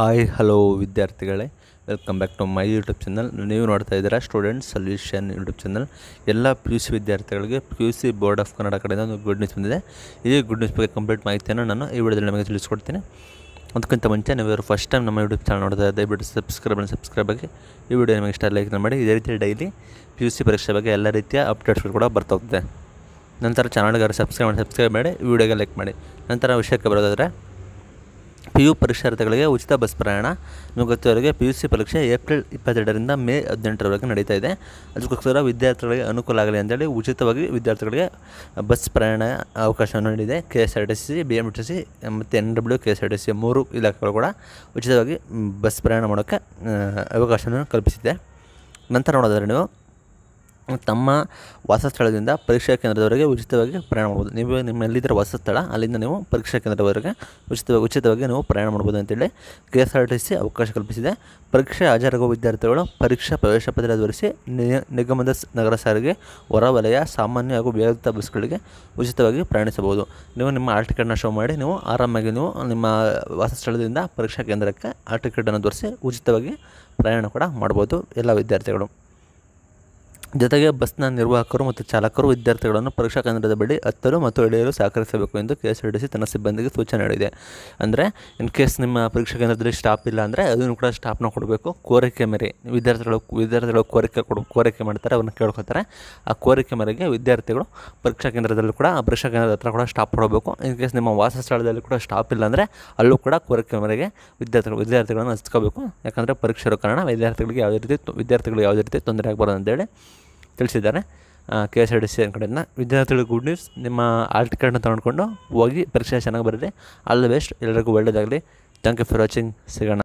hi hello ವಿದ್ಯಾರ್ಥಿಗಳೇ welcome back to my YouTube channel ನೀವು ನೋಡ್ತಾ ಇದ್ದೀರಾ ಸ್ಟೂಡೆಂಟ್ ಸೊಲ್ಯೂಷನ್ ಯೂಟ್ಯೂಬ್ ಚಾನಲ್ ಎಲ್ಲ ಪಿ ಯು ಸಿ ವಿದ್ಯಾರ್ಥಿಗಳಿಗೆ P U C board of Kannada ಕಡೆಯಿಂದ ಒಂದು ಗುಡ್ ನ್ಯೂಸ್ ಬಂದಿದೆ ಈ ಗುಡ್ ನ್ಯೂಸ್ ಬಗ್ಗೆ ಕಂಪ್ಲೀಟ್ ಮಾಹಿತಿಯನ್ನು ನಾನು ಈ ವಿಡಿಯೋದಲ್ಲಿ ನಿಮಗೆ ತಿಳಿಸ್ಕೊಡ್ತೀನಿ ಅದಕ್ಕಿಂತ ಮುಂಚೆ ನೀವು ಫಸ್ಟ್ ಟೈಮ್ ನಮ್ಮ ಯೂಟ್ಯೂಬ್ ಚಾನಲ್ ನೋಡ್ತಾ ಇದ್ದೆ ಬಿಟ್ಟು ಸಬ್ಸ್ಕ್ರೈಬ್ ಸಬ್ಸ್ಕ್ರೈಬ್ ಆಗಿ ಈ ವಿಡಿಯೋ ನಿಮಗೆ ಇಷ್ಟ ಲೈಕ್ ಮಾಡಿ ಇದೇ ರೀತಿ ಡೈಲಿ ಪಿ ಯು ಸಿ ಪರೀಕ್ಷೆ ಬಗ್ಗೆ ಎಲ್ಲ ರೀತಿಯ ಅಪ್ಡೇಟ್ಸ್ಗಳು ಕೂಡ ಬರ್ತಾ ಹೋಗ್ತದೆ ನಂತರ ಚಾನಲ್ಗಾರ ಸಬ್ಸ್ಕ್ರೈಬ್ ಮಾಡಿ ಸಬ್ಸ್ಕ್ರೈಬ್ ಮಾಡಿ ವಿಡಿಯೋಗೆ ಲೈಕ್ ಮಾಡಿ ನಂತರ ವಿಷಯಕ್ಕೆ ಬರೋದಾದರೆ ಪಿ ಯು ಪರೀಕ್ಷಾರ್ಥಿಗಳಿಗೆ ಉಚಿತ ಬಸ್ ಪ್ರಯಾಣ ನಿಮಗೆ ಗೊತ್ತಿರೋರಿಗೆ ಪಿ ಯು ಸಿ ಪರೀಕ್ಷೆ ಏಪ್ರಿಲ್ ಇಪ್ಪತ್ತೆರಡರಿಂದ ಮೇ ಹದಿನೆಂಟರವರೆಗೆ ನಡೀತಾ ಇದೆ ಅದಕ್ಕೋಸ್ಕರ ವಿದ್ಯಾರ್ಥಿಗಳಿಗೆ ಅನುಕೂಲ ಆಗಲಿ ಅಂತೇಳಿ ಉಚಿತವಾಗಿ ವಿದ್ಯಾರ್ಥಿಗಳಿಗೆ ಬಸ್ ಪ್ರಯಾಣ ಅವಕಾಶವನ್ನು ನೀಡಿದೆ K S R T C B M T C ಮತ್ತು N W K S R T C ಮೂರು ಇಲಾಖೆಗಳು ಕೂಡ ಉಚಿತವಾಗಿ ಬಸ್ ಪ್ರಯಾಣ ಮಾಡೋಕ್ಕೆ ಅವಕಾಶವನ್ನು ಕಲ್ಪಿಸಿದೆ ನಂತರ ನೋಡೋದಾದ್ರೆ ನೀವು ತಮ್ಮ ವಾಸಸ್ಥಳದಿಂದ ಪರೀಕ್ಷಾ ಕೇಂದ್ರದವರೆಗೆ ಉಚಿತವಾಗಿ ಪ್ರಯಾಣ ಮಾಡ್ಬೋದು ನೀವು ನಿಮ್ಮಲ್ಲಿದ್ದರೆ ವಾಸ ಸ್ಥಳ ಅಲ್ಲಿಂದ ನೀವು ಪರೀಕ್ಷಾ ಕೇಂದ್ರದವರೆಗೆ ಉಚಿತವಾಗಿ ಉಚಿತವಾಗಿ ನೀವು ಪ್ರಯಾಣ ಮಾಡ್ಬೋದು ಅಂತೇಳಿ K S R T C ಅವಕಾಶ ಕಲ್ಪಿಸಿದೆ ಪರೀಕ್ಷೆ ಹಾಜರಾಗುವ ವಿದ್ಯಾರ್ಥಿಗಳು ಪರೀಕ್ಷಾ ಪ್ರವೇಶ ಪತ್ರ ಧರಿಸಿ ನಿಗಮದ ನಗರ ಸಾರಿಗೆ ಹೊರವಲಯ ಸಾಮಾನ್ಯ ಹಾಗೂ ಬೇಗ ಬಸ್ಗಳಿಗೆ ಉಚಿತವಾಗಿ ಪ್ರಯಾಣಿಸಬಹುದು ನೀವು ನಿಮ್ಮ ಆರ್ ಟಿಕೆಟ್ನ ಶೋ ಮಾಡಿ ನೀವು ಆರಾಮಾಗಿ ನೀವು ನಿಮ್ಮ ವಾಸಸ್ಥಳದಿಂದ ಪರೀಕ್ಷಾ ಕೇಂದ್ರಕ್ಕೆ ಆರ್ ಟಿಕೆಟನ್ನು ತೋರಿಸಿ ಉಚಿತವಾಗಿ ಪ್ರಯಾಣ ಕೂಡ ಮಾಡ್ಬೋದು ಎಲ್ಲ ವಿದ್ಯಾರ್ಥಿಗಳು ಜೊತೆಗೆ ಬಸ್ನ ನಿರ್ವಾಹಕರು ಮತ್ತು ಚಾಲಕರು ವಿದ್ಯಾರ್ಥಿಗಳನ್ನು ಪರೀಕ್ಷಾ ಕೇಂದ್ರದ ಬಳಿ ಹತ್ತಲು ಮತ್ತು ಎಳೆಯಲು ಸಹಕರಿಸಬೇಕು ಎಂದು K S R T C ತನ್ನ ಸಿಬ್ಬಂದಿಗೆ ಸೂಚನೆ ನೀಡಿದೆ ಅಂದರೆ ಇನ್ ಕೇಸ್ ನಿಮ್ಮ ಪರೀಕ್ಷಾ ಕೇಂದ್ರದಲ್ಲಿ ಸ್ಟಾಪ್ ಇಲ್ಲ ಅಂದರೆ ಅದನ್ನು ಕೂಡ ಸ್ಟಾಪ್ನ ಕೊಡಬೇಕು ಕೋರಿಕೆ ಮೇರೆ ವಿದ್ಯಾರ್ಥಿಗಳು ವಿದ್ಯಾರ್ಥಿಗಳು ಕೋರಿಕೆ ಕೊಡು ಕೋರಿಕೆ ಮಾಡ್ತಾರೆ ಅವ್ರನ್ನ ಕೇಳ್ಕೊತಾರೆ ಆ ಕೋರಿಕೆ ಮೇರೆಗೆ ವಿದ್ಯಾರ್ಥಿಗಳು ಪರೀಕ್ಷಾ ಕೇಂದ್ರದಲ್ಲೂ ಕೂಡ ಆ ಪರೀಕ್ಷಾ ಕೇಂದ್ರದ ಹತ್ರ ಕೂಡ ಸ್ಟಾಪ್ ಕೊಡಬೇಕು ಇನ್ ಕೇಸ್ ನಿಮ್ಮ ವಾಸ ಸ್ಥಳದಲ್ಲಿ ಕೂಡ ಸ್ಟಾಪ್ ಇಲ್ಲ ಅಂದರೆ ಅಲ್ಲೂ ಕೂಡ ಕೋರಿಕೆ ಮೇರೆಗೆ ವಿದ್ಯಾರ್ಥಿಗಳು ವಿದ್ಯಾರ್ಥಿಗಳನ್ನು ಹಚ್ಕೋಬೇಕು ಯಾಕಂದರೆ ಪರೀಕ್ಷೆ ಇರೋ ಕಾರಣ ವಿದ್ಯಾರ್ಥಿಗಳಿಗೆ ಯಾವುದೇ ರೀತಿ ವಿದ್ಯಾರ್ಥಿಗಳು ಯಾವುದೇ ರೀತಿ ತೊಂದರೆ ಆಗಬಾರ್ದು ಅಂತೇಳಿ ತಿಳಿಸಿದ್ದಾರೆ K S R T C ಕಡೆಯಿಂದ ವಿದ್ಯಾರ್ಥಿಗಳು ಗುಡ್ ನ್ಯೂಸ್ ನಿಮ್ಮ ಆರ್ಟ್ ಕಾರ್ಡ್ನ ತೊಗೊಂಡ್ಕೊಂಡು ಹೋಗಿ ಪರೀಕ್ಷೆ ಚೆನ್ನಾಗಿ ಬರುತ್ತೆ ಆಲ್ ದ ಬೆಸ್ಟ್ ಎಲ್ಲರಿಗೂ ಒಳ್ಳೆಯದಾಗಲಿ ಥ್ಯಾಂಕ್ ಯು ಫಾರ್ ವಾಚಿಂಗ್ ಸಿಗೋಣ